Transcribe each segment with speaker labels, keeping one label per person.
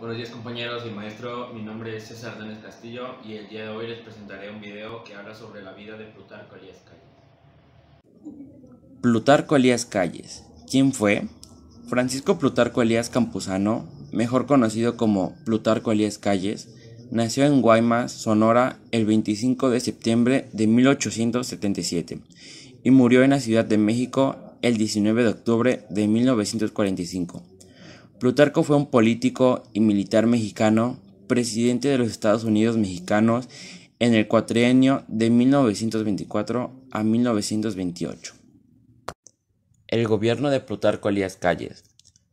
Speaker 1: Buenos días compañeros y maestro, mi nombre es César Danes Castillo y el día de hoy les presentaré un video que habla sobre la vida de Plutarco Elías Calles. Plutarco Elías Calles, ¿quién fue? Francisco Plutarco Elías Campuzano, mejor conocido como Plutarco Elías Calles, nació en Guaymas, Sonora, el 25 de septiembre de 1877 y murió en la Ciudad de México el 19 de octubre de 1945 Plutarco fue un político y militar mexicano, presidente de los Estados Unidos mexicanos en el cuatrienio de 1924 a 1928. El gobierno de Plutarco Elías Calles.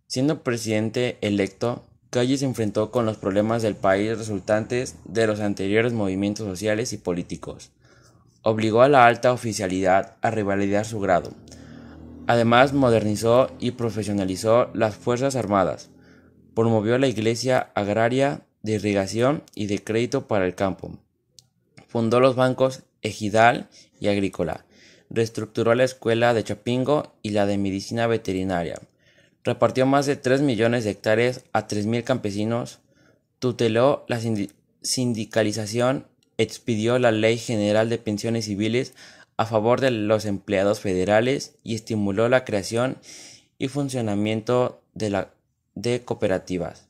Speaker 1: Siendo presidente electo, Calles se enfrentó con los problemas del país resultantes de los anteriores movimientos sociales y políticos. Obligó a la alta oficialidad a revalidar su grado, Además, modernizó y profesionalizó las Fuerzas Armadas, promovió la Iglesia Agraria de Irrigación y de Crédito para el Campo, fundó los bancos Ejidal y Agrícola, reestructuró la Escuela de Chapingo y la de Medicina Veterinaria, repartió más de 3 millones de hectáreas a 3.000 campesinos, tuteló la sindicalización, expidió la Ley General de Pensiones Civiles a favor de los empleados federales y estimuló la creación y funcionamiento de, cooperativas.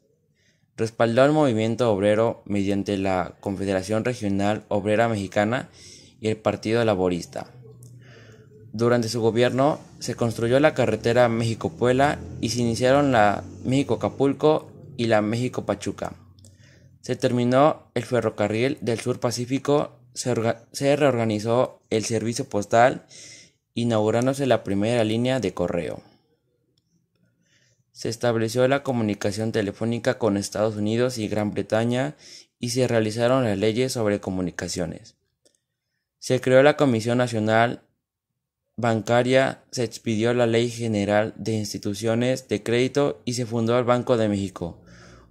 Speaker 1: Respaldó al movimiento obrero mediante la Confederación Regional Obrera Mexicana y el Partido Laborista. Durante su gobierno se construyó la carretera México-Puebla y se iniciaron la México-Acapulco y la México-Pachuca. Se terminó el ferrocarril del Sur Pacífico se, reorganizó el servicio postal inaugurándose la primera línea de correo. Se estableció la comunicación telefónica con Estados Unidos y Gran Bretaña y se realizaron las leyes sobre comunicaciones. Se creó la Comisión Nacional Bancaria, se expidió la Ley General de Instituciones de Crédito y se fundó el Banco de México,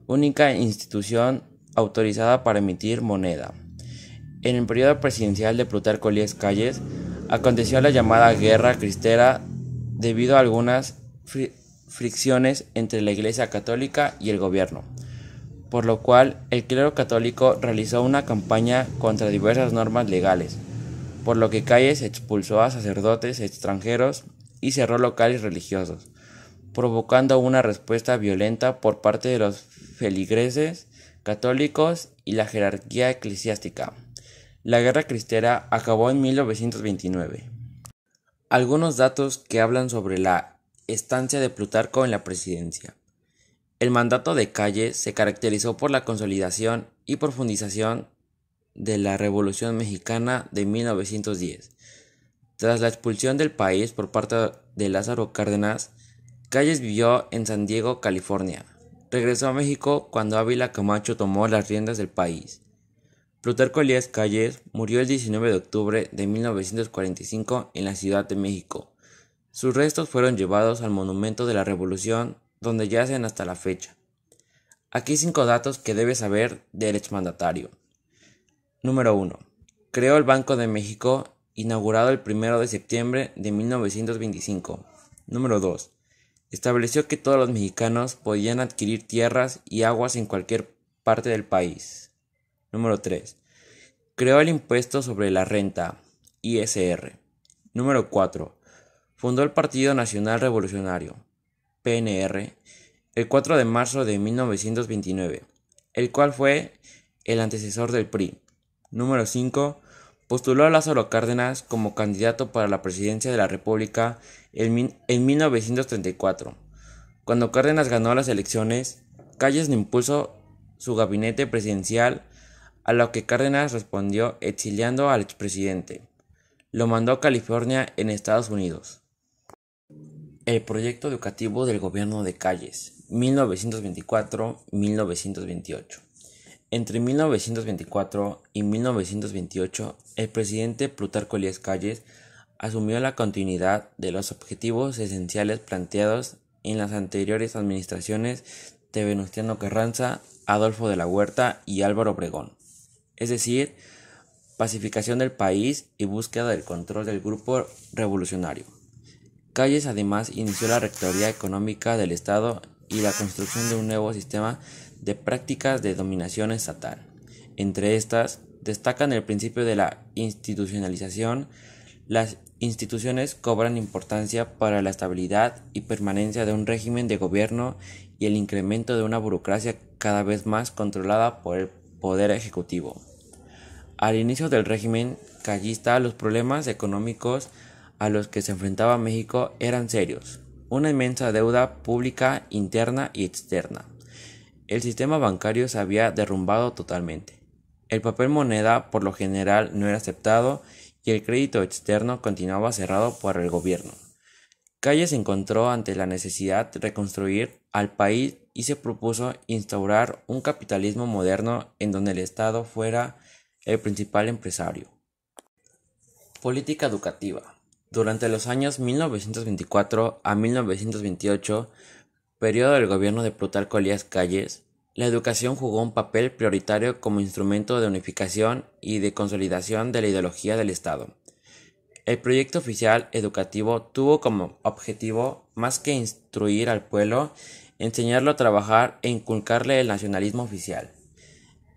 Speaker 1: única institución autorizada para emitir moneda. En el periodo presidencial de Plutarco Elías Calles aconteció la llamada Guerra Cristera debido a algunas fricciones entre la Iglesia Católica y el gobierno, por lo cual el clero católico realizó una campaña contra diversas normas legales, por lo que Calles expulsó a sacerdotes extranjeros y cerró locales religiosos, provocando una respuesta violenta por parte de los feligreses católicos y la jerarquía eclesiástica. La guerra cristera acabó en 1929. Algunos datos que hablan sobre la estancia de Plutarco en la presidencia. El mandato de Calles se caracterizó por la consolidación y profundización de la Revolución Mexicana de 1910. Tras la expulsión del país por parte de Lázaro Cárdenas, Calles vivió en San Diego, California. Regresó a México cuando Ávila Camacho tomó las riendas del país. Plutarco Elías Calles murió el 19 de octubre de 1945 en la Ciudad de México. Sus restos fueron llevados al Monumento de la Revolución, donde yacen hasta la fecha. Aquí cinco datos que debes saber del exmandatario. Número 1. Creó el Banco de México, inaugurado el 1 de septiembre de 1925. Número 2. Estableció que todos los mexicanos podían adquirir tierras y aguas en cualquier parte del país. Número 3. Creó el impuesto sobre la renta, ISR. Número 4. Fundó el Partido Nacional Revolucionario, PNR, el 4 de marzo de 1929, el cual fue el antecesor del PRI. Número 5. Postuló a Lázaro Cárdenas como candidato para la presidencia de la República en, 1934. Cuando Cárdenas ganó las elecciones, Calles le impulsó su gabinete presidencial a lo que Cárdenas respondió exiliando al expresidente. Lo mandó a California en Estados Unidos. El proyecto educativo del gobierno de Calles, 1924-1928. Entre 1924 y 1928, el presidente Plutarco Elías Calles asumió la continuidad de los objetivos esenciales planteados en las anteriores administraciones de Venustiano Carranza, Adolfo de la Huerta y Álvaro Obregón es decir, pacificación del país y búsqueda del control del grupo revolucionario. Calles además inició la rectoría económica del Estado y la construcción de un nuevo sistema de prácticas de dominación estatal. Entre estas destacan el principio de la institucionalización, las instituciones cobran importancia para la estabilidad y permanencia de un régimen de gobierno y el incremento de una burocracia cada vez más controlada por el poder ejecutivo. Al inicio del régimen callista, los problemas económicos a los que se enfrentaba México eran serios. Una inmensa deuda pública interna y externa. El sistema bancario se había derrumbado totalmente. El papel moneda por lo general no era aceptado y el crédito externo continuaba cerrado por el gobierno. Calle se encontró ante la necesidad de reconstruir al país y se propuso instaurar un capitalismo moderno en donde el Estado fuera el principal empresario. Política educativa. Durante los años 1924 a 1928, periodo del gobierno de Plutarco Elías Calles, la educación jugó un papel prioritario como instrumento de unificación y de consolidación de la ideología del Estado. El proyecto oficial educativo tuvo como objetivo más que instruir al pueblo enseñarlo a trabajar e inculcarle el nacionalismo oficial.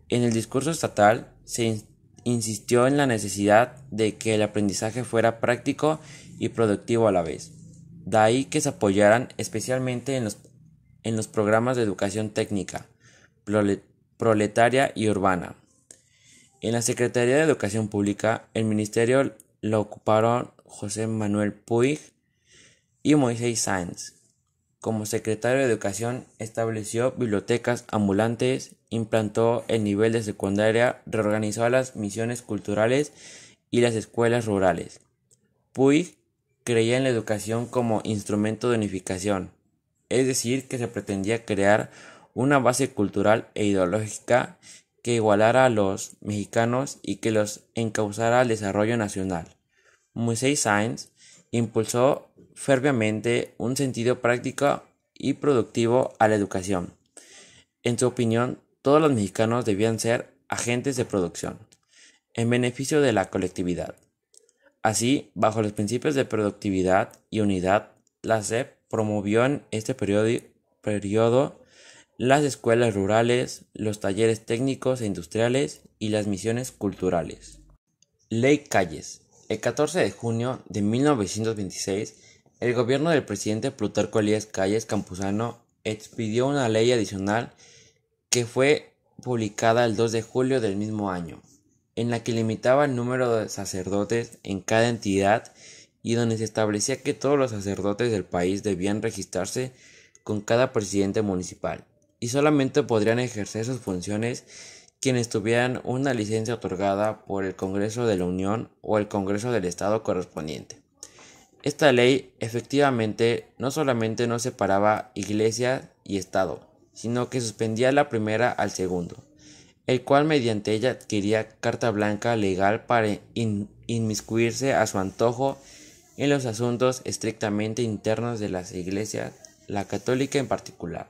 Speaker 1: En el discurso estatal se insistió en la necesidad de que el aprendizaje fuera práctico y productivo a la vez. De ahí que se apoyaran especialmente en los, programas de educación técnica, proletaria y urbana. En la Secretaría de Educación Pública, el ministerio lo ocuparon José Manuel Puig y Moisés Sáenz. Como secretario de Educación estableció bibliotecas ambulantes, implantó el nivel de secundaria, reorganizó las misiones culturales y las escuelas rurales. Puig creía en la educación como instrumento de unificación, es decir, que se pretendía crear una base cultural e ideológica que igualara a los mexicanos y que los encauzara al desarrollo nacional. Moisés Science impulsó ferviamente un sentido práctico y productivo a la educación. En su opinión, todos los mexicanos debían ser agentes de producción, en beneficio de la colectividad. Así, bajo los principios de productividad y unidad, la SEP promovió en este periodo, las escuelas rurales, los talleres técnicos e industriales y las misiones culturales. Ley Calles. El 14 de junio de 1926 el gobierno del presidente Plutarco Elías Calles Campuzano expidió una ley adicional que fue publicada el 2 de julio del mismo año, en la que limitaba el número de sacerdotes en cada entidad y donde se establecía que todos los sacerdotes del país debían registrarse con cada presidente municipal y solamente podrían ejercer sus funciones quienes tuvieran una licencia otorgada por el Congreso de la Unión o el Congreso del Estado correspondiente. Esta ley efectivamente no solamente no separaba iglesia y Estado, sino que suspendía la primera al segundo, el cual mediante ella adquiría carta blanca legal para inmiscuirse a su antojo en los asuntos estrictamente internos de las iglesias, la católica en particular.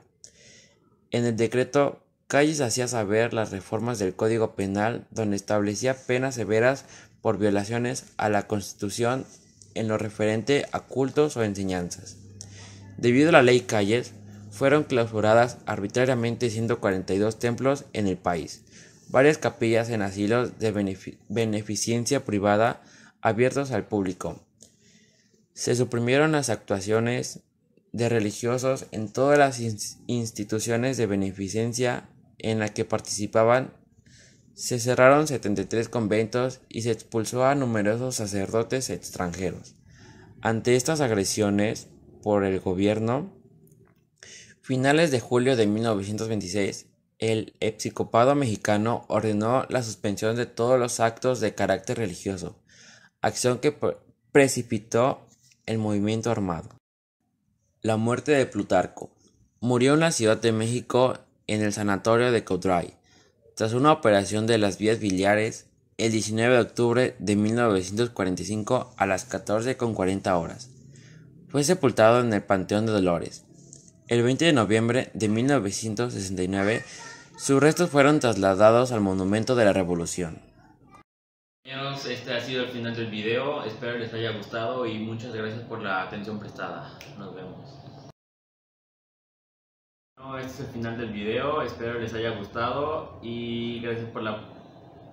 Speaker 1: En el decreto, Calles hacía saber las reformas del Código Penal, donde establecía penas severas por violaciones a la Constitución en lo referente a cultos o enseñanzas. Debido a la ley Calles, fueron clausuradas arbitrariamente 142 templos en el país, varias capillas en asilos de beneficencia privada abiertos al público. Se suprimieron las actuaciones de religiosos en todas las instituciones de beneficencia en la que participaban se cerraron 73 conventos y se expulsó a numerosos sacerdotes extranjeros. Ante estas agresiones por el gobierno, finales de julio de 1926, el episcopado mexicano ordenó la suspensión de todos los actos de carácter religioso, acción que precipitó el movimiento armado. La muerte de Plutarco. Murió en la Ciudad de México en el sanatorio de Caudray tras una operación de las vías biliares, el 19 de octubre de 1945 a las 14.40 horas, fue sepultado en el Panteón de Dolores. El 20 de noviembre de 1969, sus restos fueron trasladados al Monumento de la Revolución. Compañeros, este ha sido el final del video. Espero les haya gustado y muchas gracias por la atención prestada. Nos vemos. Bueno, este es el final del video, espero les haya gustado y gracias por la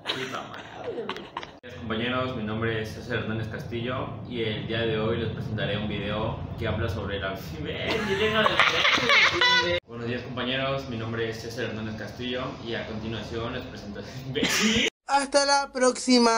Speaker 1: Buenos días, compañeros, mi nombre es César Hernández Castillo y el día de hoy les presentaré un video que habla sobre la... Buenos días compañeros, mi nombre es César Hernández Castillo y a continuación les presentaré... Este ¡Hasta la próxima!